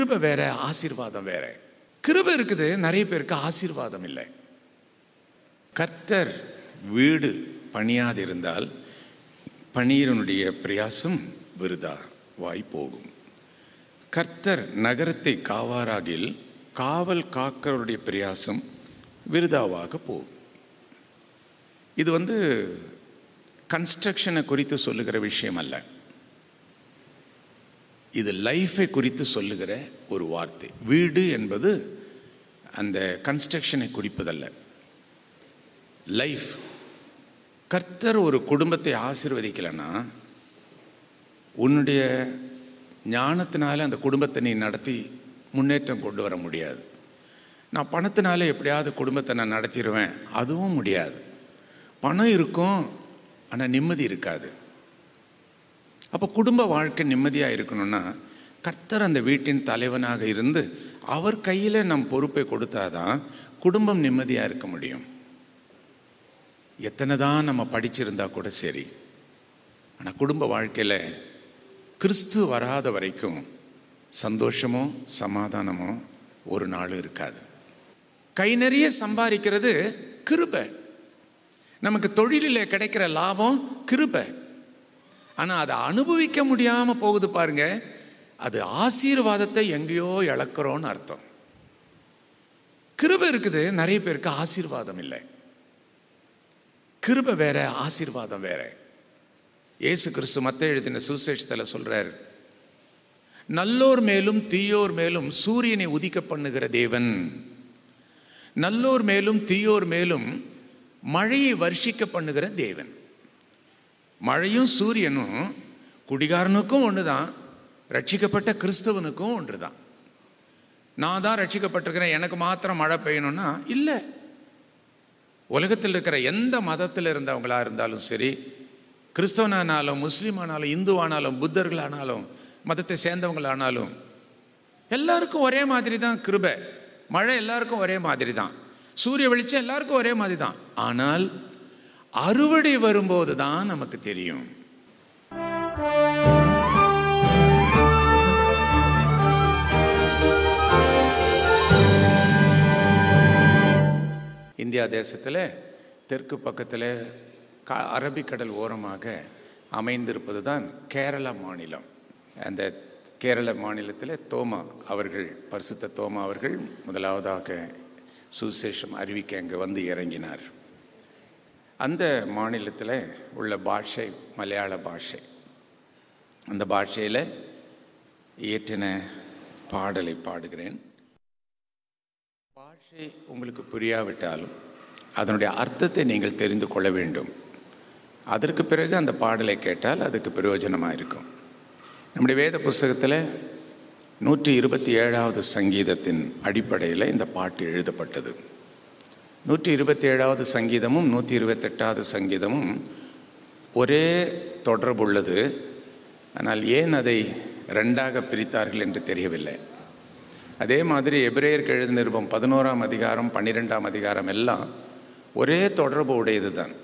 கிருப வேற ஆசீர்வாதம் வேற கிருப இருக்குது நிறைய பேருக்கு ஆசீர்வாதம் இல்லை கர்த்தர் வீடு பணியாதிருந்தால் பணியினுடைய பிரயாசம் விருதா வாய் போகும் கர்த்தர் நகரத்தை காவாராகில் காவல் காக்கருடைய பிரயாசம் விருதாவாக போகும் இது வந்து கன்ஸ்ட்ரக்ஷனை குறித்து சொல்லுகிற விஷயம் அல்ல இது லைஃபை குறித்து சொல்லுகிற ஒரு வார்த்தை வீடு என்பது அந்த கன்ஸ்ட்ரக்ஷனை குறிப்பதல்ல லைஃப் கர்த்தர் ஒரு குடும்பத்தை ஆசிர்வதிக்கலைன்னா உன்னுடைய ஞானத்தினால அந்த குடும்பத்தை நீ நடத்தி முன்னேற்றம் கொண்டு வர முடியாது நான் பணத்தினால எப்படியாவது குடும்பத்தை நான் நடத்திடுவேன் அதுவும் முடியாது பணம் இருக்கும் ஆனால் நிம்மதி இருக்காது அப்போ குடும்ப வாழ்க்கை நிம்மதியாக இருக்கணும்னா கர்த்தர் அந்த வீட்டின் தலைவனாக இருந்து அவர் கையில் நம் பொறுப்பை கொடுத்தாதான் குடும்பம் நிம்மதியாக இருக்க முடியும் எத்தனை தான் நம்ம படிச்சிருந்தா கூட சரி ஆனால் குடும்ப வாழ்க்கையில் கிறிஸ்து வராத வரைக்கும் சந்தோஷமோ சமாதானமோ ஒரு நாளும் இருக்காது கை நிறைய சம்பாதிக்கிறது கிருபை நமக்கு தொழிலில் கிடைக்கிற லாபம் கிருபை ஆனால் அதை அனுபவிக்க முடியாமல் போகுது பாருங்க அது ஆசீர்வாதத்தை எங்கேயோ இழக்கிறோன்னு அர்த்தம் கிருப இருக்குது நிறைய பேருக்கு ஆசீர்வாதம் இல்லை கிருப வேற ஆசீர்வாதம் வேற இயேசு கிறிஸ்து மத்த எழுதின சுசேஷத்தில் சொல்கிறார் நல்லோர் மேலும் தீயோர் மேலும் சூரியனை உதிக்க பண்ணுகிற தேவன் நல்லோர் மேலும் தீயோர் மேலும் மழையை வர்ஷிக்க பண்ணுகிற தேவன் மழையும் சூரியனும் குடிகாரனுக்கும் ஒன்று தான் ரட்சிக்கப்பட்ட கிறிஸ்தவனுக்கும் ஒன்று தான் நான் தான் ரட்சிக்கப்பட்டிருக்கிறேன் எனக்கு மாத்திரம் மழை பெய்யணும்னா இல்லை உலகத்தில் இருக்கிற எந்த மதத்தில் இருந்தவங்களாக இருந்தாலும் சரி கிறிஸ்தவனானாலும் முஸ்லீமானாலும் இந்துவானாலும் புத்தர்களானாலும் மதத்தை சேர்ந்தவங்களானாலும் எல்லாருக்கும் ஒரே மாதிரி தான் கிருபை மழை எல்லாருக்கும் ஒரே மாதிரி தான் சூரிய வெளிச்சம் எல்லாருக்கும் ஒரே மாதிரி தான் ஆனால் அறுவடை வரும்போது தான் நமக்கு தெரியும் இந்தியா தேசத்தில் தெற்கு பக்கத்தில் க அரபிக்கடல் ஓரமாக அமைந்திருப்பது தான் கேரள மாநிலம் அந்த கேரள மாநிலத்தில் தோமா அவர்கள் பரிசுத்த தோமா அவர்கள் முதலாவதாக சுசேஷம் அறிவிக்க அங்கே வந்து இறங்கினார் அந்த மாநிலத்தில் உள்ள பாஷை மலையாள பாஷை அந்த பாஷையில் இயற்றின பாடலை பாடுகிறேன் பாஷை உங்களுக்கு புரியாவிட்டாலும் அதனுடைய அர்த்தத்தை நீங்கள் தெரிந்து கொள்ள வேண்டும் அதற்கு பிறகு அந்த பாடலை கேட்டால் அதுக்கு பிரயோஜனமாக இருக்கும் நம்முடைய வேத புஸ்தகத்தில் நூற்றி இருபத்தி ஏழாவது சங்கீதத்தின் அடிப்படையில் இந்த பாட்டு எழுதப்பட்டது நூற்றி இருபத்தி ஏழாவது சங்கீதமும் நூற்றி இருபத்தெட்டாவது சங்கீதமும் ஒரே தொடர்புள்ளது ஆனால் ஏன் அதை ரெண்டாக பிரித்தார்கள் என்று தெரியவில்லை அதே மாதிரி கெழுது எழுதினிருப்போம் பதினோராம் அதிகாரம் பன்னிரெண்டாம் அதிகாரம் எல்லாம் ஒரே தொடர்பு உடையது தான்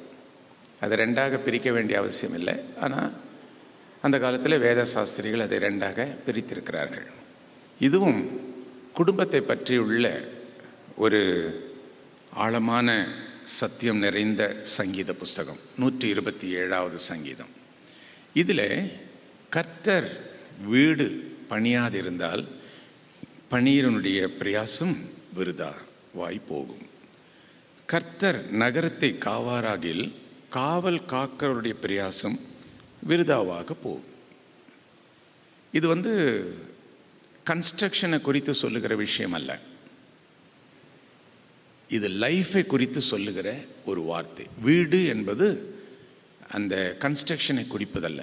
அதை ரெண்டாக பிரிக்க வேண்டிய அவசியம் இல்லை ஆனால் அந்த காலத்தில் வேத சாஸ்திரிகள் அதை ரெண்டாக பிரித்திருக்கிறார்கள் இதுவும் குடும்பத்தை பற்றியுள்ள ஒரு ஆழமான சத்தியம் நிறைந்த சங்கீத புஸ்தகம் நூற்றி இருபத்தி ஏழாவது சங்கீதம் இதில் கர்த்தர் வீடு பணியாதிருந்தால் பணியினுடைய பிரயாசம் விருதா வாய் போகும் கர்த்தர் நகரத்தை காவாராகில் காவல் காக்கருடைய பிரயாசம் விருதாவாக போகும் இது வந்து கன்ஸ்ட்ரக்ஷனை குறித்து சொல்லுகிற விஷயம் அல்ல இது லைஃபை குறித்து சொல்லுகிற ஒரு வார்த்தை வீடு என்பது அந்த கன்ஸ்ட்ரக்ஷனை குறிப்பதல்ல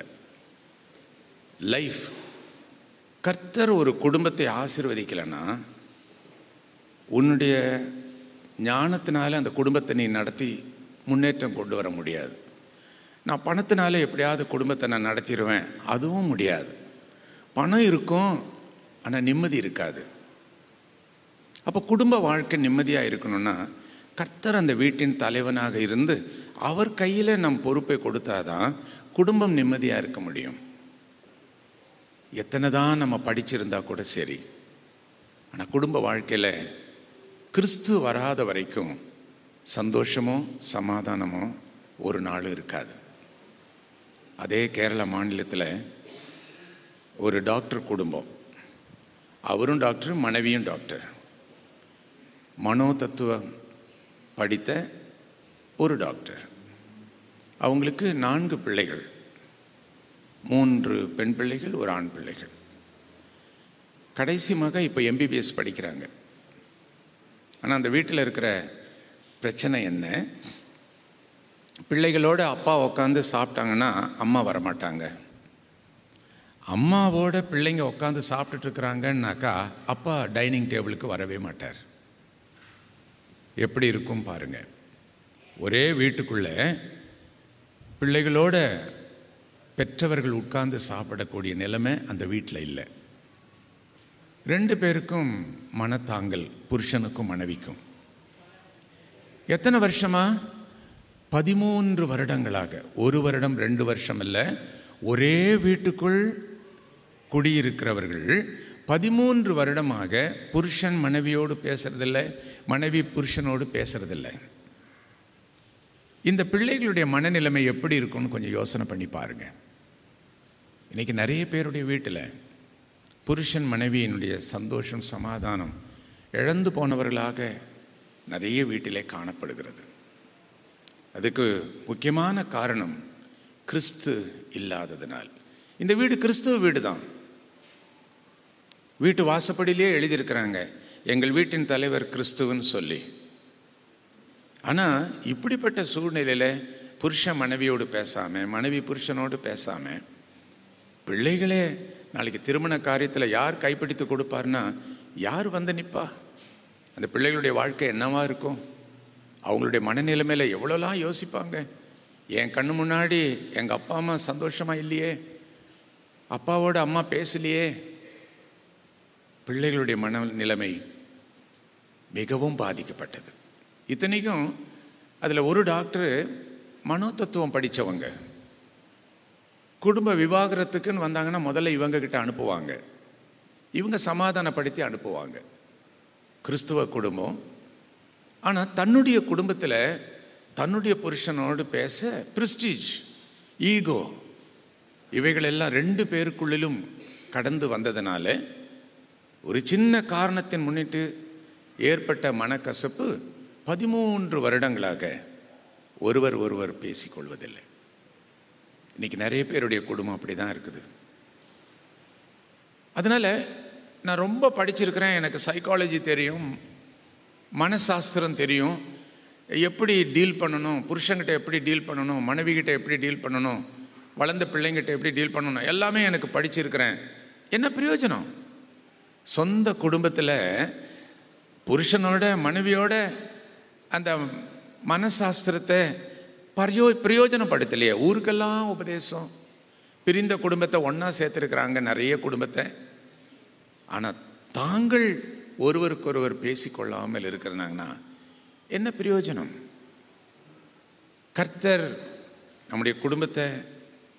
லைஃப் கர்த்தர் ஒரு குடும்பத்தை ஆசிர்வதிக்கலைன்னா உன்னுடைய ஞானத்தினால அந்த குடும்பத்தை நீ நடத்தி முன்னேற்றம் கொண்டு வர முடியாது நான் பணத்தினால எப்படியாவது குடும்பத்தை நான் நடத்திடுவேன் அதுவும் முடியாது பணம் இருக்கும் ஆனால் நிம்மதி இருக்காது அப்போ குடும்ப வாழ்க்கை நிம்மதியாக இருக்கணும்னா கர்த்தர் அந்த வீட்டின் தலைவனாக இருந்து அவர் கையில் நம் பொறுப்பை கொடுத்தாதான் குடும்பம் நிம்மதியாக இருக்க முடியும் எத்தனை தான் நம்ம படிச்சிருந்தா கூட சரி ஆனால் குடும்ப வாழ்க்கையில் கிறிஸ்து வராத வரைக்கும் சந்தோஷமோ சமாதானமோ ஒரு நாள் இருக்காது அதே கேரள மாநிலத்தில் ஒரு டாக்டர் குடும்பம் அவரும் டாக்டர் மனைவியும் டாக்டர் மனோ தத்துவம் படித்த ஒரு டாக்டர் அவங்களுக்கு நான்கு பிள்ளைகள் மூன்று பெண் பிள்ளைகள் ஒரு ஆண் பிள்ளைகள் கடைசி மக இப்போ எம்பிபிஎஸ் படிக்கிறாங்க ஆனால் அந்த வீட்டில் இருக்கிற பிரச்சனை என்ன பிள்ளைகளோடு அப்பா உட்காந்து சாப்பிட்டாங்கன்னா அம்மா வரமாட்டாங்க அம்மாவோட பிள்ளைங்க உட்காந்து சாப்பிட்டுட்டு இருக்கிறாங்கன்னாக்கா அப்பா டைனிங் டேபிளுக்கு வரவே மாட்டார் எப்படி இருக்கும் பாருங்கள் ஒரே வீட்டுக்குள்ளே பிள்ளைகளோட பெற்றவர்கள் உட்கார்ந்து சாப்பிடக்கூடிய நிலைமை அந்த வீட்டில் இல்லை ரெண்டு பேருக்கும் மனத்தாங்கல் புருஷனுக்கும் மனைவிக்கும் எத்தனை வருஷமா பதிமூன்று வருடங்களாக ஒரு வருடம் ரெண்டு வருஷம் இல்லை ஒரே வீட்டுக்குள் குடியிருக்கிறவர்கள் பதிமூன்று வருடமாக புருஷன் மனைவியோடு பேசுறதில்லை மனைவி புருஷனோடு பேசுறதில்லை இந்த பிள்ளைகளுடைய மனநிலைமை எப்படி இருக்கும்னு கொஞ்சம் யோசனை பண்ணி பாருங்கள் இன்றைக்கி நிறைய பேருடைய வீட்டில் புருஷன் மனைவியினுடைய சந்தோஷம் சமாதானம் இழந்து போனவர்களாக நிறைய வீட்டிலே காணப்படுகிறது அதுக்கு முக்கியமான காரணம் கிறிஸ்து இல்லாததினால் இந்த வீடு கிறிஸ்துவ வீடு தான் வீட்டு வாசப்படியிலே எழுதியிருக்கிறாங்க எங்கள் வீட்டின் தலைவர் கிறிஸ்துவன் சொல்லி ஆனால் இப்படிப்பட்ட சூழ்நிலையில் புருஷன் மனைவியோடு பேசாமல் மனைவி புருஷனோடு பேசாமல் பிள்ளைகளே நாளைக்கு திருமண காரியத்தில் யார் கைப்பிடித்து கொடுப்பார்னா யார் வந்து நிற்பா அந்த பிள்ளைகளுடைய வாழ்க்கை என்னவா இருக்கும் அவங்களுடைய மனநிலைமையில் எவ்வளோலாம் யோசிப்பாங்க என் கண்ணு முன்னாடி எங்கள் அப்பா அம்மா சந்தோஷமாக இல்லையே அப்பாவோட அம்மா பேசலையே பிள்ளைகளுடைய மன நிலைமை மிகவும் பாதிக்கப்பட்டது இத்தனைக்கும் அதில் ஒரு டாக்டர் மனோதத்துவம் படித்தவங்க குடும்ப விவாகரத்துக்குன்னு வந்தாங்கன்னா முதல்ல இவங்கக்கிட்ட அனுப்புவாங்க இவங்க சமாதானப்படுத்தி அனுப்புவாங்க கிறிஸ்துவ குடும்பம் ஆனால் தன்னுடைய குடும்பத்தில் தன்னுடைய புருஷனோடு பேச பிரிஸ்டீஜ் ஈகோ இவைகளெல்லாம் ரெண்டு பேருக்குள்ளிலும் கடந்து வந்ததுனால ஒரு சின்ன காரணத்தின் முன்னிட்டு ஏற்பட்ட மனக்கசப்பு பதிமூன்று வருடங்களாக ஒருவர் ஒருவர் பேசிக்கொள்வதில்லை இன்றைக்கி நிறைய பேருடைய குடும்பம் அப்படி தான் இருக்குது அதனால் நான் ரொம்ப படிச்சிருக்கிறேன் எனக்கு சைக்காலஜி தெரியும் மனசாஸ்திரம் தெரியும் எப்படி டீல் பண்ணணும் புருஷங்கிட்ட எப்படி டீல் பண்ணணும் மனைவிகிட்ட எப்படி டீல் பண்ணணும் வளர்ந்த பிள்ளைங்கிட்ட எப்படி டீல் பண்ணணும் எல்லாமே எனக்கு படிச்சிருக்கிறேன் என்ன பிரயோஜனம் சொந்த குடும்பத்தில் புருஷனோட மனைவியோட அந்த மனசாஸ்திரத்தை பரியோ பிரயோஜனப்படுத்தலையே ஊருக்கெல்லாம் உபதேசம் பிரிந்த குடும்பத்தை ஒன்றா சேர்த்துருக்குறாங்க நிறைய குடும்பத்தை ஆனால் தாங்கள் ஒருவருக்கொருவர் பேசிக்கொள்ளாமல் இருக்கிறனாங்கன்னா என்ன பிரயோஜனம் கர்த்தர் நம்முடைய குடும்பத்தை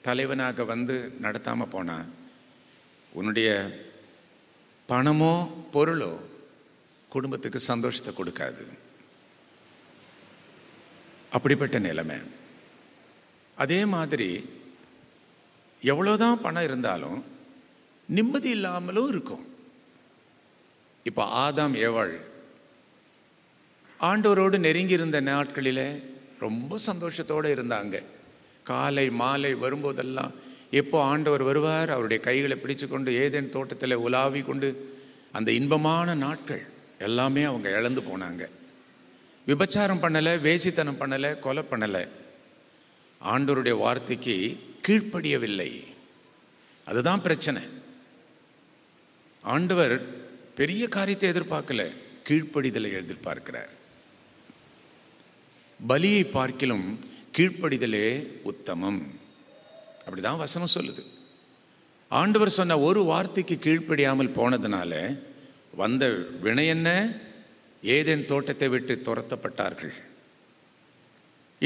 தலைவனாக வந்து நடத்தாமல் போனால் உன்னுடைய பணமோ பொருளோ குடும்பத்துக்கு சந்தோஷத்தை கொடுக்காது அப்படிப்பட்ட நிலைமை அதே மாதிரி எவ்வளோதான் பணம் இருந்தாலும் நிம்மதி இல்லாமலும் இருக்கும் இப்போ ஆதாம் ஏவாள் ஆண்டவரோடு நெருங்கி இருந்த நாட்களில் ரொம்ப சந்தோஷத்தோடு இருந்தாங்க காலை மாலை வரும்போதெல்லாம் எப்போ ஆண்டவர் வருவார் அவருடைய கைகளை பிடிச்சு கொண்டு ஏதேன் தோட்டத்தில் உலாவி கொண்டு அந்த இன்பமான நாட்கள் எல்லாமே அவங்க இழந்து போனாங்க விபச்சாரம் பண்ணலை வேசித்தனம் பண்ணலை கொலை பண்ணலை ஆண்டோருடைய வார்த்தைக்கு கீழ்ப்படியவில்லை அதுதான் பிரச்சனை ஆண்டவர் பெரிய காரியத்தை எதிர்பார்க்கல கீழ்ப்படிதலை எதிர்பார்க்கிறார் பலியை பார்க்கிலும் கீழ்ப்படிதலே உத்தமம் அப்படிதான் வசனம் சொல்லுது ஆண்டவர் சொன்ன ஒரு வார்த்தைக்கு கீழ்ப்படியாமல் போனதுனால வந்த வினை என்ன ஏதேன் தோட்டத்தை விட்டு துரத்தப்பட்டார்கள்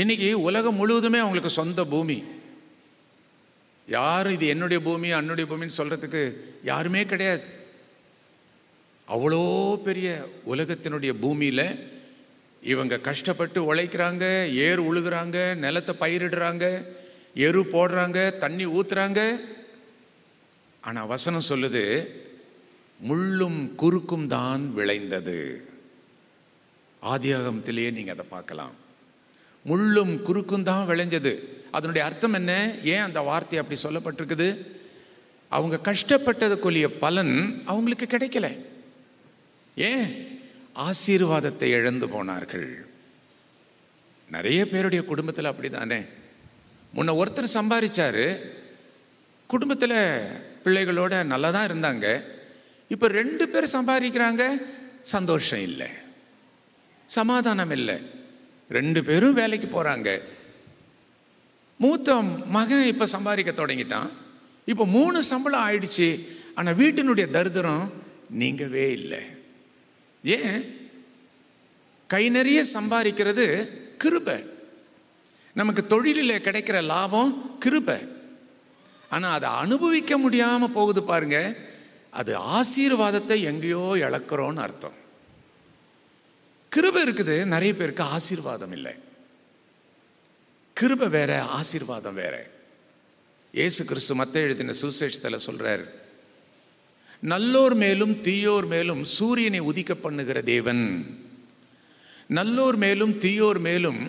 இன்னைக்கு உலகம் முழுவதுமே அவங்களுக்கு சொந்த பூமி யாரும் இது என்னுடைய பூமி அன்னுடைய பூமின்னு சொல்கிறதுக்கு யாருமே கிடையாது அவ்வளோ பெரிய உலகத்தினுடைய பூமியில் இவங்க கஷ்டப்பட்டு உழைக்கிறாங்க ஏர் உழுகிறாங்க நிலத்தை பயிரிடுறாங்க எரு போடுறாங்க தண்ணி ஊற்றுறாங்க ஆனால் வசனம் சொல்லுது முள்ளும் குறுக்கும் தான் விளைந்தது ஆதியாகமத்திலேயே நீங்கள் அதை பார்க்கலாம் முள்ளும் குறுக்கும் தான் விளைஞ்சது அதனுடைய அர்த்தம் என்ன ஏன் அந்த வார்த்தை அப்படி சொல்லப்பட்டிருக்குது அவங்க கஷ்டப்பட்டதுக்குரிய பலன் அவங்களுக்கு கிடைக்கல ஏன் ஆசீர்வாதத்தை இழந்து போனார்கள் நிறைய பேருடைய குடும்பத்தில் அப்படி தானே முன்ன ஒருத்தர் சம்பாதிச்சார் குடும்பத்தில் பிள்ளைகளோட நல்லா தான் இருந்தாங்க இப்போ ரெண்டு பேர் சம்பாதிக்கிறாங்க சந்தோஷம் இல்லை சமாதானம் இல்லை ரெண்டு பேரும் வேலைக்கு போகிறாங்க மூத்த மகன் இப்போ சம்பாதிக்க தொடங்கிட்டான் இப்போ மூணு சம்பளம் ஆயிடுச்சு ஆனால் வீட்டினுடைய தருதரம் நீங்கவே இல்லை ஏன் கை நிறைய சம்பாதிக்கிறது கிருபை நமக்கு தொழிலில் கிடைக்கிற லாபம் கிருபை ஆனால் அதை அனுபவிக்க முடியாமல் போகுது பாருங்க அது ஆசீர்வாதத்தை எங்கேயோ இழக்கிறோன்னு அர்த்தம் கிருபை இருக்குது நிறைய பேருக்கு ஆசீர்வாதம் இல்லை கிருபை வேற ஆசீர்வாதம் வேற ஏசு கிறிஸ்து மத்த எழுதின சுசேஷத்தில் சொல்றார் நல்லோர் மேலும் தீயோர் மேலும் சூரியனை உதிக்க பண்ணுகிற தேவன் நல்லோர் மேலும் தீயோர் மேலும்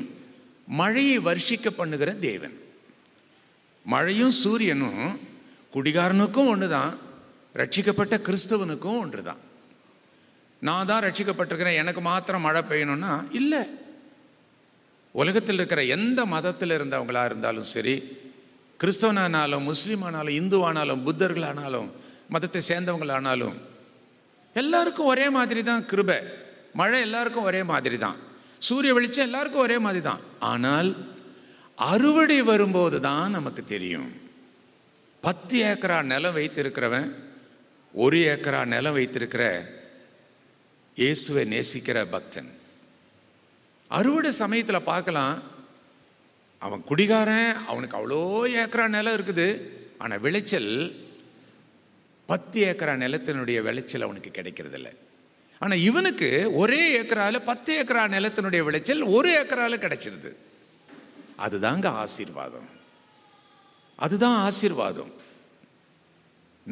மழையை வர்ஷிக்க பண்ணுகிற தேவன் மழையும் சூரியனும் குடிகாரனுக்கும் ஒன்று தான் ரட்சிக்கப்பட்ட கிறிஸ்தவனுக்கும் ஒன்று தான் நான் தான் ரட்சிக்கப்பட்டிருக்கிறேன் எனக்கு மாத்திரம் மழை பெய்யணும்னா இல்லை உலகத்தில் இருக்கிற எந்த மதத்தில் இருந்தவங்களாக இருந்தாலும் சரி கிறிஸ்தவனானாலும் முஸ்லீமானாலும் இந்துவானாலும் புத்தர்களானாலும் மதத்தை சேர்ந்தவங்களானாலும் எல்லாருக்கும் ஒரே மாதிரி தான் கிருபை மழை எல்லாருக்கும் ஒரே மாதிரி தான் சூரிய வெளிச்சம் எல்லாருக்கும் ஒரே மாதிரி தான் ஆனால் அறுவடை வரும்போது தான் நமக்கு தெரியும் பத்து ஏக்கரா நிலம் வைத்திருக்கிறவன் ஒரு ஏக்கரா நிலம் வைத்திருக்கிற இயேசுவை நேசிக்கிற பக்தன் அறுவடை சமயத்தில் பார்க்கலாம் அவன் குடிகாரன் அவனுக்கு அவ்வளோ ஏக்கரா நிலம் இருக்குது ஆனால் விளைச்சல் பத்து ஏக்கரா நிலத்தினுடைய விளைச்சல் அவனுக்கு கிடைக்கிறதில்லை ஆனால் இவனுக்கு ஒரே ஏக்கரால் பத்து ஏக்கரா நிலத்தினுடைய விளைச்சல் ஒரு ஏக்கரால் கிடைச்சிருது அதுதாங்க ஆசீர்வாதம் அதுதான் ஆசீர்வாதம்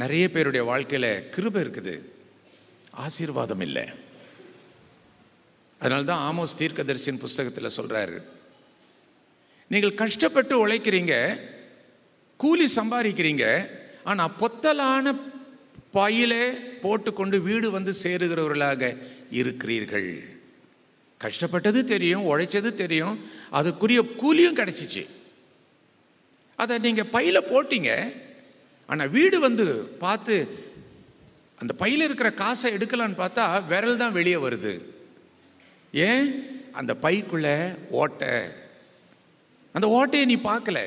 நிறைய பேருடைய வாழ்க்கையில் கிருபை இருக்குது ஆசீர்வாதம் இல்லை அதனால தான் ஆமோஸ் தீர்க்கதர்சின் புஸ்தகத்தில் சொல்கிறாரு நீங்கள் கஷ்டப்பட்டு உழைக்கிறீங்க கூலி சம்பாதிக்கிறீங்க ஆனால் பொத்தலான பையிலே போட்டுக்கொண்டு வீடு வந்து சேருகிறவர்களாக இருக்கிறீர்கள் கஷ்டப்பட்டது தெரியும் உழைச்சது தெரியும் அதுக்குரிய கூலியும் கிடைச்சிச்சு அதை நீங்கள் பையில் போட்டீங்க ஆனால் வீடு வந்து பார்த்து அந்த பையில் இருக்கிற காசை எடுக்கலான்னு பார்த்தா விரல் தான் வெளியே வருது ஏன் அந்த பைக்குள்ள ஓட்டை அந்த ஓட்டையை நீ பார்க்கல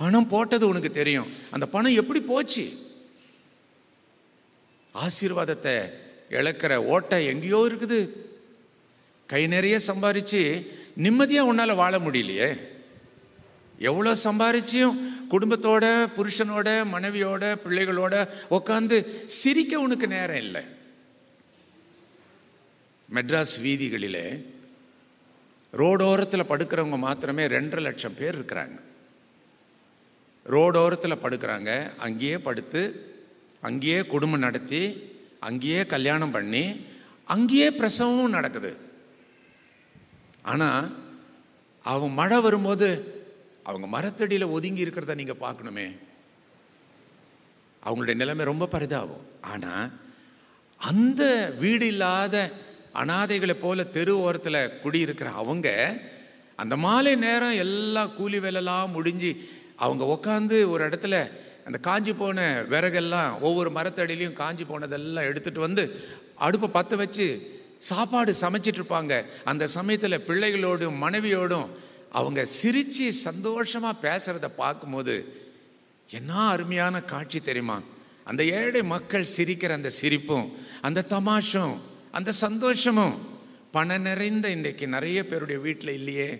பணம் போட்டது உனக்கு தெரியும் அந்த பணம் எப்படி போச்சு ஆசீர்வாதத்தை இழக்கிற ஓட்டை எங்கேயோ இருக்குது கை நிறைய சம்பாரித்து நிம்மதியாக உன்னால் வாழ முடியலையே எவ்வளோ சம்பாரிச்சியும் குடும்பத்தோட புருஷனோட மனைவியோட பிள்ளைகளோட உட்காந்து சிரிக்க உனக்கு நேரம் இல்லை மெட்ராஸ் வீதிகளில் ரோடோரத்தில் படுக்கிறவங்க மாத்திரமே ரெண்டரை லட்சம் பேர் இருக்கிறாங்க ரோடோரத்தில் படுக்கிறாங்க அங்கேயே படுத்து அங்கேயே குடும்பம் நடத்தி அங்கேயே கல்யாணம் பண்ணி அங்கேயே பிரசவமும் நடக்குது ஆனால் அவங்க மழை வரும்போது அவங்க மரத்தடியில் ஒதுங்கி இருக்கிறத நீங்கள் பார்க்கணுமே அவங்களுடைய நிலைமை ரொம்ப பரிதாகும் ஆனால் அந்த வீடு இல்லாத அனாதைகளை போல தெரு ஓரத்தில் குடியிருக்கிற அவங்க அந்த மாலை நேரம் எல்லா கூலி வேலைலாம் முடிஞ்சு அவங்க உட்காந்து ஒரு இடத்துல அந்த காஞ்சி போன விறகெல்லாம் ஒவ்வொரு மரத்தடியிலையும் காஞ்சி போனதெல்லாம் எடுத்துகிட்டு வந்து அடுப்பை பற்ற வச்சு சாப்பாடு சமைச்சிட்டு இருப்பாங்க அந்த சமயத்தில் பிள்ளைகளோடும் மனைவியோடும் அவங்க சிரித்து சந்தோஷமாக பேசுகிறத பார்க்கும்போது என்ன அருமையான காட்சி தெரியுமா அந்த ஏழை மக்கள் சிரிக்கிற அந்த சிரிப்பும் அந்த தமாஷும் அந்த சந்தோஷமும் பண நிறைந்த இன்றைக்கு நிறைய பேருடைய வீட்டில் இல்லையே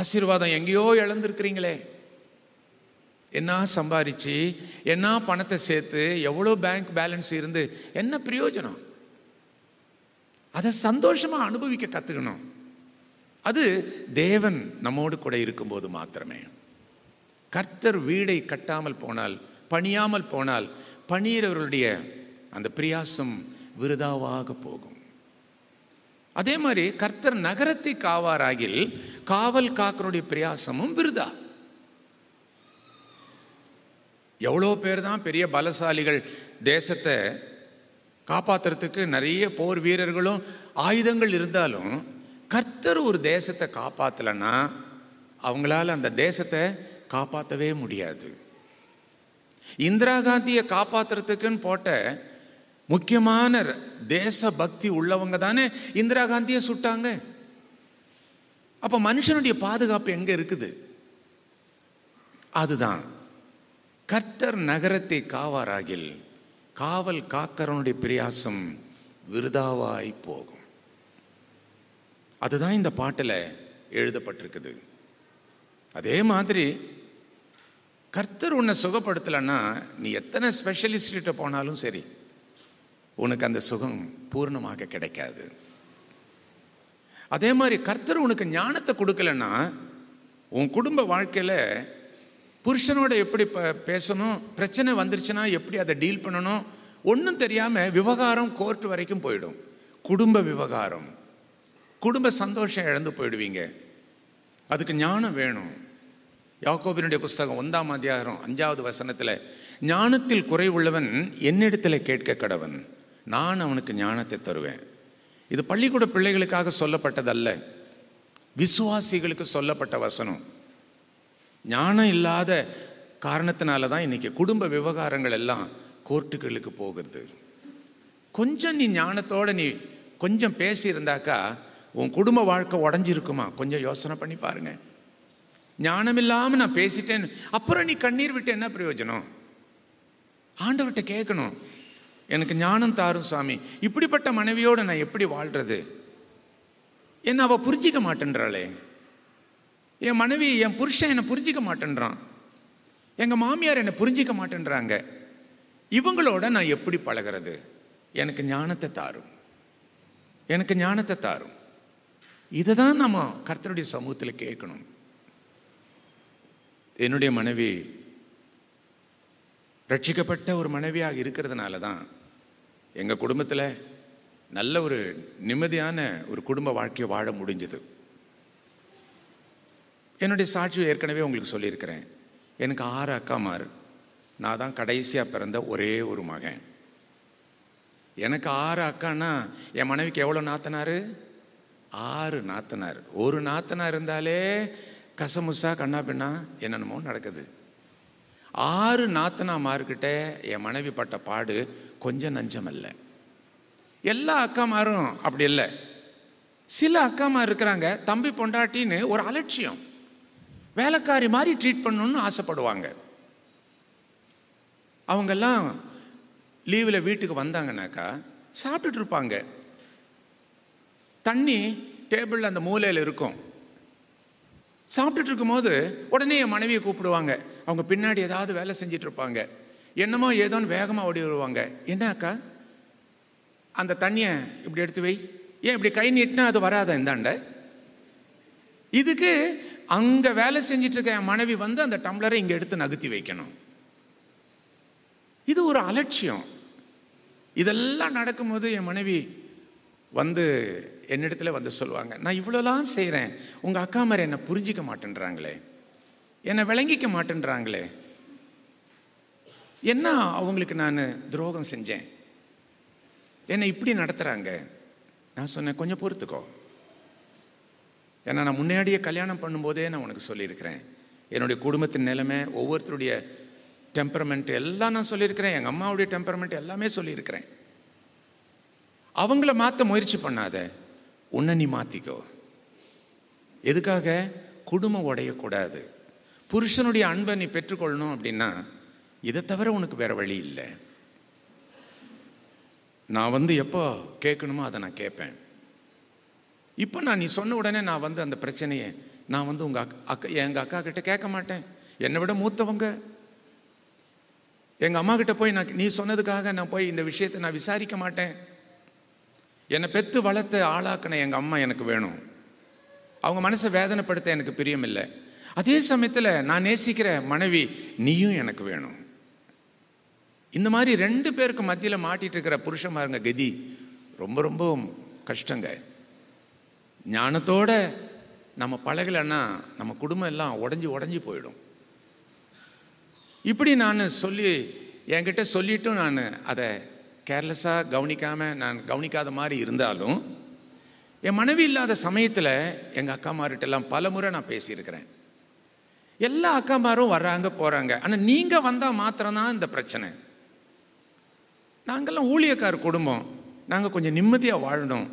ஆசீர்வாதம் எங்கேயோ இழந்திருக்கிறீங்களே என்ன சம்பாதிச்சு என்ன பணத்தை சேர்த்து எவ்வளோ பேங்க் பேலன்ஸ் இருந்து என்ன பிரயோஜனம் அதை சந்தோஷமாக அனுபவிக்க கற்றுக்கணும் அது தேவன் நம்மோடு கூட இருக்கும்போது மாத்திரமே கர்த்தர் வீடை கட்டாமல் போனால் பணியாமல் போனால் பணியிறவர்களுடைய அந்த பிரியாசம் விருதாவாக போகும் அதே மாதிரி கர்த்தர் நகரத்தை காவாராகில் காவல் காக்கனுடைய பிரியாசமும் விருதா எவ்வளோ பேர் தான் பெரிய பலசாலிகள் தேசத்தை காப்பாற்றுறதுக்கு நிறைய போர் வீரர்களும் ஆயுதங்கள் இருந்தாலும் கர்த்தர் ஒரு தேசத்தை காப்பாற்றலைன்னா அவங்களால அந்த தேசத்தை காப்பாற்றவே முடியாது இந்திரா காந்தியை காப்பாற்றுறதுக்குன்னு போட்ட முக்கியமான தேசபக்தி உள்ளவங்க தானே இந்திரா காந்தியை சுட்டாங்க அப்போ மனுஷனுடைய பாதுகாப்பு எங்கே இருக்குது அதுதான் கர்த்தர் நகரத்தை காவாராகில் காவல் காக்கரனுடைய பிரியாசம் விருதாவாய் போகும் அதுதான் இந்த பாட்டில் எழுதப்பட்டிருக்குது அதே மாதிரி கர்த்தர் உன்னை சுகப்படுத்தலைன்னா நீ எத்தனை ஸ்பெஷலிஸ்ட்கிட்ட போனாலும் சரி உனக்கு அந்த சுகம் பூர்ணமாக கிடைக்காது அதே மாதிரி கர்த்தர் உனக்கு ஞானத்தை கொடுக்கலன்னா உன் குடும்ப வாழ்க்கையில் புருஷனோட எப்படி ப பேசணும் பிரச்சனை வந்துருச்சுன்னா எப்படி அதை டீல் பண்ணணும் ஒன்றும் தெரியாமல் விவகாரம் கோர்ட் வரைக்கும் போயிடும் குடும்ப விவகாரம் குடும்ப சந்தோஷம் இழந்து போயிடுவீங்க அதுக்கு ஞானம் வேணும் யாக்கோபினுடைய புஸ்தகம் ஒன்றாம் அதிகாரம் அஞ்சாவது வசனத்தில் ஞானத்தில் குறைவுள்ளவன் என்னிடத்தில் கேட்க கடவன் நான் அவனுக்கு ஞானத்தை தருவேன் இது பள்ளிக்கூட பிள்ளைகளுக்காக சொல்லப்பட்டதல்ல விசுவாசிகளுக்கு சொல்லப்பட்ட வசனம் ஞானம் இல்லாத காரணத்தினால தான் இன்றைக்கி குடும்ப விவகாரங்கள் எல்லாம் கோர்ட்டுகளுக்கு போகிறது கொஞ்சம் நீ ஞானத்தோடு நீ கொஞ்சம் பேசியிருந்தாக்கா உன் குடும்ப வாழ்க்கை உடஞ்சிருக்குமா கொஞ்சம் யோசனை பண்ணி பாருங்க ஞானம் இல்லாமல் நான் பேசிட்டேன் அப்புறம் நீ கண்ணீர் விட்டு என்ன பிரயோஜனம் ஆண்டவர்கிட்ட கேட்கணும் எனக்கு ஞானம் தாரும் சாமி இப்படிப்பட்ட மனைவியோடு நான் எப்படி வாழ்கிறது என்ன அவள் புரிஞ்சிக்க மாட்டேன்றாளே என் மனைவி என் புருஷன் என்னை புரிஞ்சிக்க மாட்டேன்றான் எங்கள் மாமியார் என்னை புரிஞ்சிக்க மாட்டேன்றாங்க இவங்களோட நான் எப்படி பழகிறது எனக்கு ஞானத்தை தாரும் எனக்கு ஞானத்தை தாரும் இதை தான் நம்ம கர்த்தருடைய சமூகத்தில் கேட்கணும் என்னுடைய மனைவி ரட்சிக்கப்பட்ட ஒரு மனைவியாக இருக்கிறதுனால தான் எங்கள் குடும்பத்தில் நல்ல ஒரு நிம்மதியான ஒரு குடும்ப வாழ்க்கையை வாழ முடிஞ்சது என்னுடைய சாட்சியை ஏற்கனவே உங்களுக்கு சொல்லியிருக்கிறேன் எனக்கு ஆறு அக்காமார் நான் தான் கடைசியாக பிறந்த ஒரே ஒரு மகன் எனக்கு ஆறு அக்கான்னா என் மனைவிக்கு எவ்வளோ நாத்தனார் ஆறு நாத்தனார் ஒரு நாத்தனார் இருந்தாலே கசமுசா கண்ணா பின்னா என்னென்னமோ நடக்குது ஆறு நாத்தனா மார்க்கிட்ட என் மனைவி பட்ட பாடு கொஞ்சம் நஞ்சம் அல்ல எல்லா அக்காமாரும் அப்படி இல்லை சில அக்காமா இருக்கிறாங்க தம்பி பொண்டாட்டின்னு ஒரு அலட்சியம் வேலைக்காரி மாதிரி ட்ரீட் பண்ணணும்னு ஆசைப்படுவாங்க அவங்கெல்லாம் லீவில் வீட்டுக்கு வந்தாங்கனாக்கா சாப்பிட்டுட்டு இருப்பாங்க தண்ணி டேபிளில் அந்த மூலையில் இருக்கும் சாப்பிட்டுட்டு இருக்கும்போது உடனே என் மனைவியை கூப்பிடுவாங்க அவங்க பின்னாடி ஏதாவது வேலை செஞ்சிட்டு இருப்பாங்க என்னமோ ஏதோன்னு வேகமாக ஓடி வருவாங்க என்னக்கா அந்த தண்ணியை இப்படி எடுத்து வை ஏன் இப்படி கை நீட்டினா அது வராத இந்தாண்ட இதுக்கு அங்கே வேலை இருக்க என் மனைவி வந்து அந்த டம்ளரை இங்கே எடுத்து நகர்த்தி வைக்கணும் இது ஒரு அலட்சியம் இதெல்லாம் நடக்கும்போது என் மனைவி வந்து என்னிடத்துல வந்து சொல்லுவாங்க நான் இவ்வளோலாம் செய்கிறேன் உங்கள் அக்கா மாதிரி என்னை புரிஞ்சிக்க மாட்டேன்றாங்களே என்னை விளங்கிக்க மாட்டேன்றாங்களே என்ன அவங்களுக்கு நான் துரோகம் செஞ்சேன் என்னை இப்படி நடத்துகிறாங்க நான் சொன்னேன் கொஞ்சம் பொறுத்துக்கோ ஏன்னா நான் முன்னாடியே கல்யாணம் பண்ணும்போதே நான் உனக்கு சொல்லியிருக்கிறேன் என்னுடைய குடும்பத்தின் நிலைமை ஒவ்வொருத்தருடைய டெம்பரமெண்ட் எல்லாம் நான் சொல்லியிருக்கிறேன் எங்கள் அம்மாவுடைய டெம்பரமெண்ட் எல்லாமே சொல்லியிருக்கிறேன் அவங்கள மாற்ற முயற்சி பண்ணாத உன்னை நீ மாற்றிக்கோ எதுக்காக குடும்பம் உடையக்கூடாது புருஷனுடைய அன்பை நீ பெற்றுக்கொள்ளணும் அப்படின்னா இதை தவிர உனக்கு வேறு வழி இல்லை நான் வந்து எப்போ கேட்கணுமோ அதை நான் கேட்பேன் இப்போ நான் நீ சொன்ன உடனே நான் வந்து அந்த பிரச்சனையை நான் வந்து உங்கள் அக்கா அக்கா எங்கள் அக்கா கிட்ட கேட்க மாட்டேன் என்னை விட மூத்தவங்க எங்கள் அம்மா கிட்ட போய் நான் நீ சொன்னதுக்காக நான் போய் இந்த விஷயத்தை நான் விசாரிக்க மாட்டேன் என்னை பெற்று வளர்த்து ஆளாக்கின எங்கள் அம்மா எனக்கு வேணும் அவங்க மனசை வேதனைப்படுத்த எனக்கு பிரியமில்லை அதே சமயத்தில் நான் நேசிக்கிற மனைவி நீயும் எனக்கு வேணும் இந்த மாதிரி ரெண்டு பேருக்கு மத்தியில் மாட்டிகிட்டு இருக்கிற புருஷமாருங்க கதி ரொம்ப ரொம்ப கஷ்டங்க ஞானத்தோடு நம்ம பழகலைன்னா நம்ம குடும்பம் எல்லாம் உடஞ்சி உடஞ்சி போயிடும் இப்படி நான் சொல்லி என்கிட்ட சொல்லிட்டும் நான் அதை கேர்லெஸ்ஸாக கவனிக்காமல் நான் கவனிக்காத மாதிரி இருந்தாலும் என் மனைவி இல்லாத சமயத்தில் எங்கள் அக்காமார்கிட்டலாம் பல முறை நான் பேசியிருக்கிறேன் எல்லா அக்காமாரும் வர்றாங்க போகிறாங்க ஆனால் நீங்கள் வந்தால் மாத்திரம்தான் இந்த பிரச்சனை நாங்கள்லாம் ஊழியக்கார் குடும்பம் நாங்கள் கொஞ்சம் நிம்மதியாக வாழணும்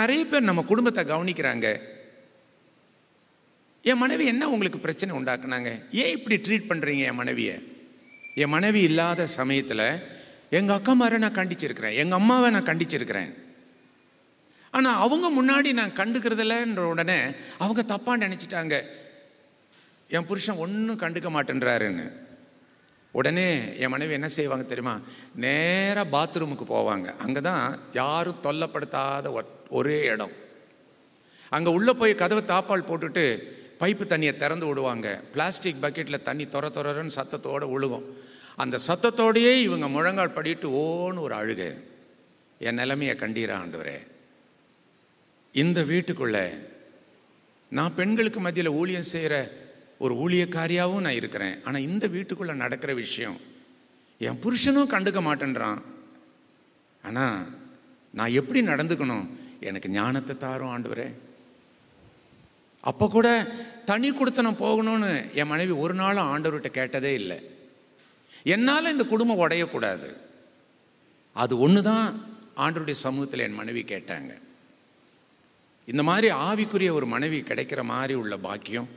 நிறைய பேர் நம்ம குடும்பத்தை கவனிக்கிறாங்க என் மனைவி என்ன உங்களுக்கு பிரச்சனை உண்டாக்குனாங்க ஏன் இப்படி ட்ரீட் பண்ணுறீங்க என் மனைவியை என் மனைவி இல்லாத சமயத்தில் எங்கள் அக்கா மாதிரி நான் கண்டிச்சிருக்கிறேன் எங்கள் அம்மாவை நான் கண்டிச்சிருக்கிறேன் ஆனால் அவங்க முன்னாடி நான் கண்டுக்கிறதில்லன்ற உடனே அவங்க தப்பாக நினச்சிட்டாங்க என் புருஷன் ஒன்றும் கண்டுக்க மாட்டேன்றாருன்னு உடனே என் மனைவி என்ன செய்வாங்க தெரியுமா நேராக பாத்ரூமுக்கு போவாங்க அங்கே தான் யாரும் தொல்லப்படுத்தாத ஒரே இடம் அங்கே உள்ளே போய் கதவை தாப்பால் போட்டுட்டு பைப்பு தண்ணியை திறந்து விடுவாங்க பிளாஸ்டிக் பக்கெட்டில் தண்ணி தொர துறன்னு சத்தத்தோடு ஒழுகும் அந்த சத்தத்தோடையே இவங்க முழங்கால் படிட்டு ஓன்னு ஒரு அழுகு என் நிலைமையை கண்டீரா ஆண்டவரே இந்த வீட்டுக்குள்ளே நான் பெண்களுக்கு மத்தியில் ஊழியம் செய்கிற ஒரு ஊழியக்காரியாகவும் நான் இருக்கிறேன் ஆனால் இந்த வீட்டுக்குள்ளே நடக்கிற விஷயம் என் புருஷனும் கண்டுக்க மாட்டேன்றான் ஆனால் நான் எப்படி நடந்துக்கணும் எனக்கு ஞானத்தை தாரும் ஆண்டவரே அப்போ கூட தனி நான் போகணும்னு என் மனைவி ஒரு நாளும் ஆண்டவர்கிட்ட கேட்டதே இல்லை என்னால் இந்த குடும்பம் உடையக்கூடாது அது ஒன்று தான் ஆண்டருடைய சமூகத்தில் என் மனைவி கேட்டாங்க இந்த மாதிரி ஆவிக்குரிய ஒரு மனைவி கிடைக்கிற மாதிரி உள்ள பாக்கியம்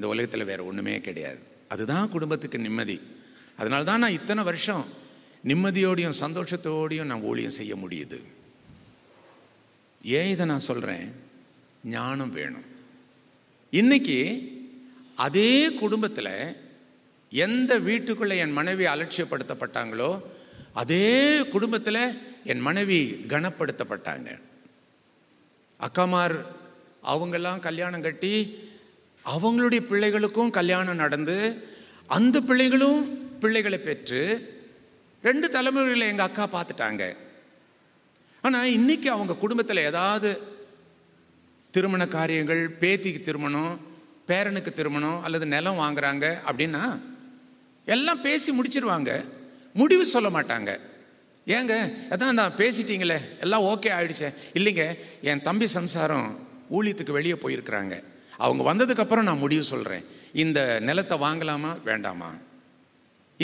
இந்த உலகத்தில் வேறு ஒன்றுமே கிடையாது அதுதான் குடும்பத்துக்கு நிம்மதி அதனால தான் நான் இத்தனை வருஷம் நிம்மதியோடையும் சந்தோஷத்தோடையும் நான் ஊழியம் செய்ய முடியுது ஏன் இதை நான் சொல்கிறேன் ஞானம் வேணும் இன்றைக்கி அதே குடும்பத்தில் எந்த வீட்டுக்குள்ளே என் மனைவி அலட்சியப்படுத்தப்பட்டாங்களோ அதே குடும்பத்தில் என் மனைவி கனப்படுத்தப்பட்டாங்க அக்காமார் அவங்கெல்லாம் கல்யாணம் கட்டி அவங்களுடைய பிள்ளைகளுக்கும் கல்யாணம் நடந்து அந்த பிள்ளைகளும் பிள்ளைகளை பெற்று ரெண்டு தலைமுறைகளை எங்கள் அக்கா பார்த்துட்டாங்க ஆனால் இன்றைக்கி அவங்க குடும்பத்தில் ஏதாவது திருமண காரியங்கள் பேத்திக்கு திருமணம் பேரனுக்கு திருமணம் அல்லது நிலம் வாங்குறாங்க அப்படின்னா எல்லாம் பேசி முடிச்சிருவாங்க முடிவு சொல்ல மாட்டாங்க ஏங்க அதான் நான் பேசிட்டீங்களே எல்லாம் ஓகே ஆயிடுச்சேன் இல்லைங்க என் தம்பி சம்சாரம் ஊழியத்துக்கு வெளியே போயிருக்கிறாங்க அவங்க வந்ததுக்கப்புறம் நான் முடிவு சொல்கிறேன் இந்த நிலத்தை வாங்கலாமா வேண்டாமா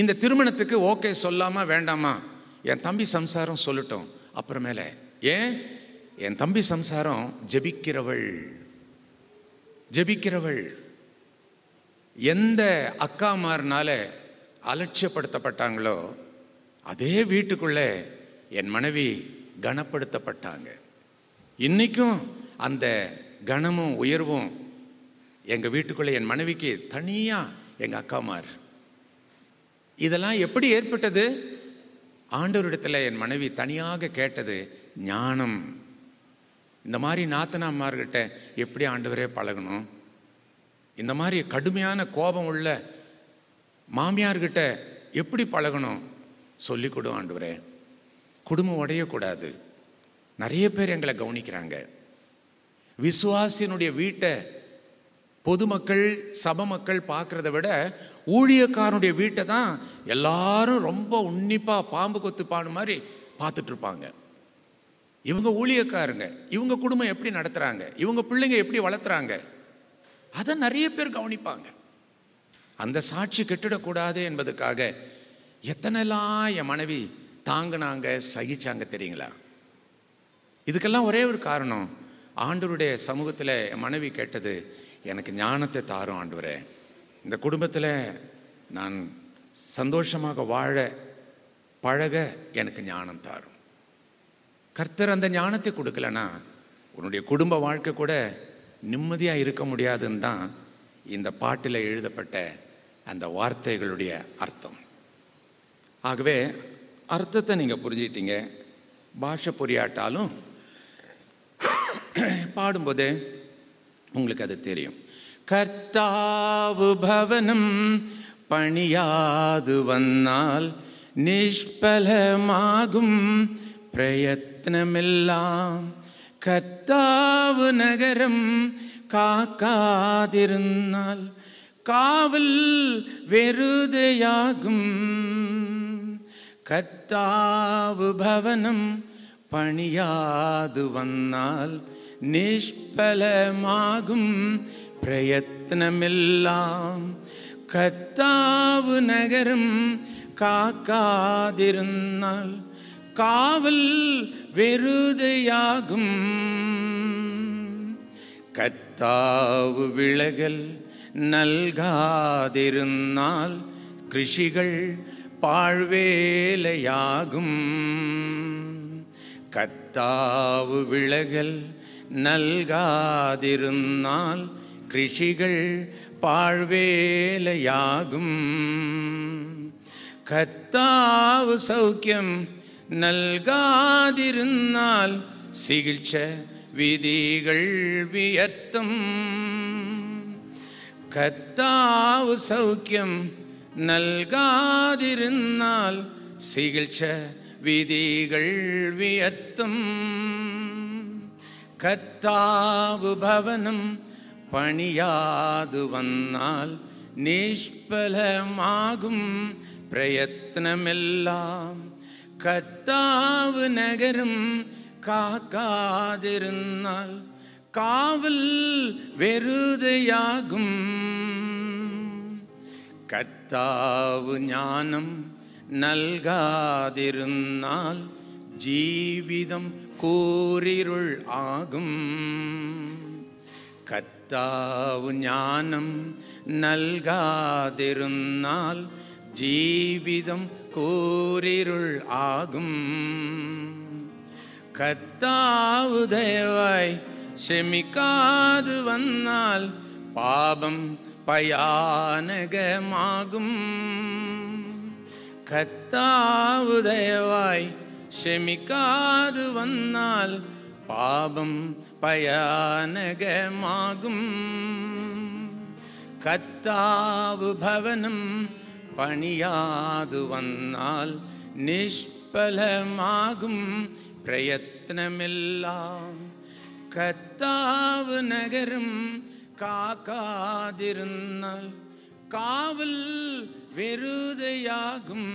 இந்த திருமணத்துக்கு ஓகே சொல்லாமா வேண்டாமா என் தம்பி சம்சாரம் சொல்லட்டும் அப்புறமேல ஏன் என் தம்பி சம்சாரம் ஜெபிக்கிறவள் ஜெபிக்கிறவள் எந்த அக்காமாரினால அலட்சியப்படுத்தப்பட்டாங்களோ அதே வீட்டுக்குள்ளே என் மனைவி கனப்படுத்தப்பட்டாங்க இன்றைக்கும் அந்த கனமும் உயர்வும் எங்கள் வீட்டுக்குள்ளே என் மனைவிக்கு தனியாக எங்கள் அக்காமார் இதெல்லாம் எப்படி ஏற்பட்டது ஆண்டவரிடத்தில் என் மனைவி தனியாக கேட்டது ஞானம் இந்த மாதிரி நாத்தனாமார்கிட்ட எப்படி ஆண்டவரே பழகணும் இந்த மாதிரி கடுமையான கோபம் உள்ள மாமியார்கிட்ட எப்படி பழகணும் சொல்லி கொடு ஆண்டவரே குடும்பம் உடையக்கூடாது நிறைய பேர் எங்களை கவனிக்கிறாங்க விசுவாசியனுடைய வீட்டை பொதுமக்கள் சப மக்கள் பார்க்குறத விட ஊழியக்காரனுடைய வீட்டை தான் எல்லாரும் ரொம்ப உன்னிப்பாக பாம்பு கொத்துப்பான்னு மாதிரி பார்த்துட்ருப்பாங்க இவங்க ஊழியக்காரங்க இவங்க குடும்பம் எப்படி நடத்துகிறாங்க இவங்க பிள்ளைங்க எப்படி வளர்த்துறாங்க அதை நிறைய பேர் கவனிப்பாங்க அந்த சாட்சி கெட்டுடக்கூடாது என்பதுக்காக எத்தனைலாம் என் மனைவி தாங்கினாங்க சகிச்சாங்க தெரியுங்களா இதுக்கெல்லாம் ஒரே ஒரு காரணம் ஆண்டவருடைய சமூகத்தில் என் மனைவி கேட்டது எனக்கு ஞானத்தை தாரும் ஆண்டவரே இந்த குடும்பத்தில் நான் சந்தோஷமாக வாழ பழக எனக்கு ஞானம் தாரும் கர்த்தர் அந்த ஞானத்தை கொடுக்கலனா உன்னுடைய குடும்ப வாழ்க்கை கூட நிம்மதியாக இருக்க முடியாதுன்னு தான் இந்த பாட்டில் எழுதப்பட்ட அந்த வார்த்தைகளுடைய அர்த்தம் ஆகவே அர்த்தத்தை நீங்கள் புரிஞ்சிட்டீங்க பாஷை புரியாட்டாலும் பாடும்போது உங்களுக்கு அது தெரியும் കർത്താവ് ഭവനം പണിയാതു വന്നാൽ നിഷ്ഫലമാകും പ്രയത്നമെല്ലാം കർത്താവ് നഗരം കാക്കാതിരുന്നാൽ കാവൽ വെറുതെയാകും കർത്താവ് ഭവനം പണിയാതു വന്നാൽ நிஷ்பலமாகும் பிரயத்னமெல்லாம் கத்தாவு நகரம் காக்காதிருந்தால் காவல் வெறுதையாகும் கத்தாவு விலகல் நல்காதிருந்தால் கிருஷிகள் பாழ்வேலையாகும் கத்தாவு விலகல் നൽകാതിരുന്നാൽ കൃഷികൾ പാഴ്വേലയാകും കത്താവ് സൗഖ്യം നൽകാതിരുന്നാൽ ചികിത്സ വിധികൾ വിയർത്തും കത്താവ് സൗഖ്യം നൽകാതിരുന്നാൽ ചികിത്സ വിധികൾ വിയർത്തും കർത്താവ് ഭവനം പണിയാതു വന്നാൽ നിഷ്ഫലമാകും പ്രയത്നമെല്ലാം കർത്താവ് നഗരം കാക്കാതിരുന്നാൽ കാവൽ വെറുതെയാകും കത്താവ് ജ്ഞാനം നൽകാതിരുന്നാൽ ജീവിതം கூறிருள் ஆகும் കർത്താവ് ജ്ഞാനം നൽകാതിരുന്നാൽ ജീവിതം കൂരിരുൾ ആകും കർത്താവ് ദയവായി ക്ഷമിക്കാതെ വന്നാൽ പാപം ഭയാനകമാകും കർത്താവ് ദയവായി ക്ഷമിക്കാതു വന്നാൽ പാപം ഭയാനകമാകും കത്താവ് ഭവനം പണിയാതു വന്നാൽ നിഷ്ഫലമാകും പ്രയത്നമെല്ലാം കത്താവ് നഗരം കാക്കാതിരുന്നാൽ കാവൽ വെറുതെയാകും